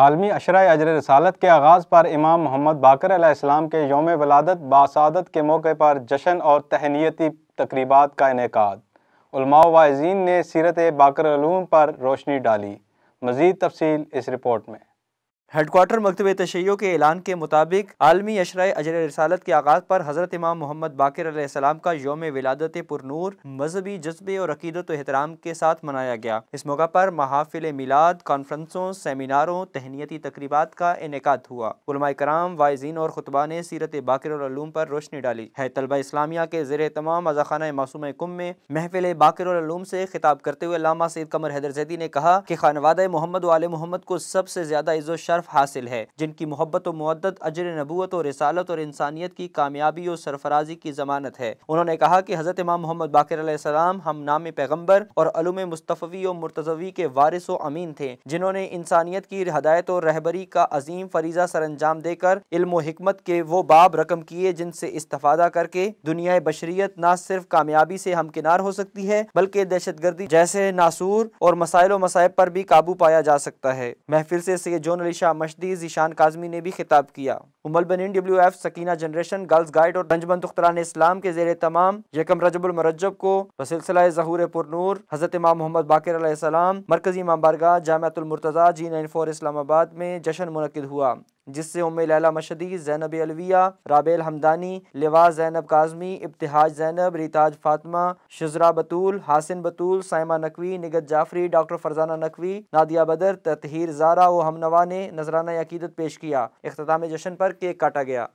आलमी अशरा अजर रसालत के आगाज़ पर इमाम मोहम्मद बाकर अलैहिस्सलाम के योम वलादत बासादत के मौके पर जश्न और तहनीती तकरीबा का इनका वाजीन ने सीरत बाकर पर रोशनी डाली मज़ीद तफसील इस रिपोर्ट में हेडकोार्टर मकतब तशैयों के ऐलान के मुताबिक आलमी अशरा अजर रसालत के आगाज़ पर हज़रत इमाम मोहम्मद बाकर का योम विलादत पुरनूर मजहबी जज्बे और अकीदत अहतराम के साथ मनाया गया इस मौका पर महाफिल मिलाद कॉन्फ्रेंसों सेमिनारों तहनीती तकरीबा का इनका हुआ कराम वायजीन और खुतबा ने सीरत बाकर पर रोशनी डाली है तलबा इस्लामिया के जेर तमाम अजाखाना मासूम कुम में महफिल बाकर से खिताब करते हुए लामा सैद कमर हैदर जैदी ने कहा कि खानवाद मोहम्मद वाल मोहम्मद को सबसे ज़्यादा इज़्ज़त शर्फ शरफ हासिल है जिनकी मोहब्बत व मदद अजर नबूत और रसालत और इंसानियत की कामयाबी और सरफराजी की जमानत है उन्होंने कहा कि हज़रत इमाम मोहम्मद बाकर हम नाम पैगम्बर और अलूम मुस्तफ़ी और मुर्तजवी के वारिस व अमीन थे जिन्होंने इंसानियत की हदायत और रहबरी का अजीम फरीजा सर अंजाम देकर इल्म हमत के वो बाब रकम किए जिनसे इस्तफादा करके दुनिया बशरीत न सिर्फ कामयाबी से हमकिनार हो सकती है बल्कि दहशत गर्दी जैसे नासूर और मसाइल मसायब पर भी काबू पाया जा सकता है महफिल से सैद जोन अली शाह मशदी ईशान काजमी ने भी खिताब किया Ummul Banin W F Sakina generation girls guide और रंजमन तुख्तरान इस्लाम के जेर तमाम यकम रजबुलमरजब को सिलसिला जहूर पुरूर हजरत इमाम मोहम्मद बाकर मरकजी Imambargah Jamiatul Murtaza G nine four Islamabad में जश्न मनकद हुआ जिससे उम लैला मशदी जैनब अलविया राबेल हमदानी लिवा जैनब काजमी इब्तहाज जैनब रिताज फातमा शजरा बतूल हासिन बतूल साइमा नकवी निगत जाफरी डॉक्टर फरजाना नकवी नादिया बदर तहिर जारा व हमनवा ने नजराना अकीदत पेश किया अख्ताम जशन पर केक काटा गया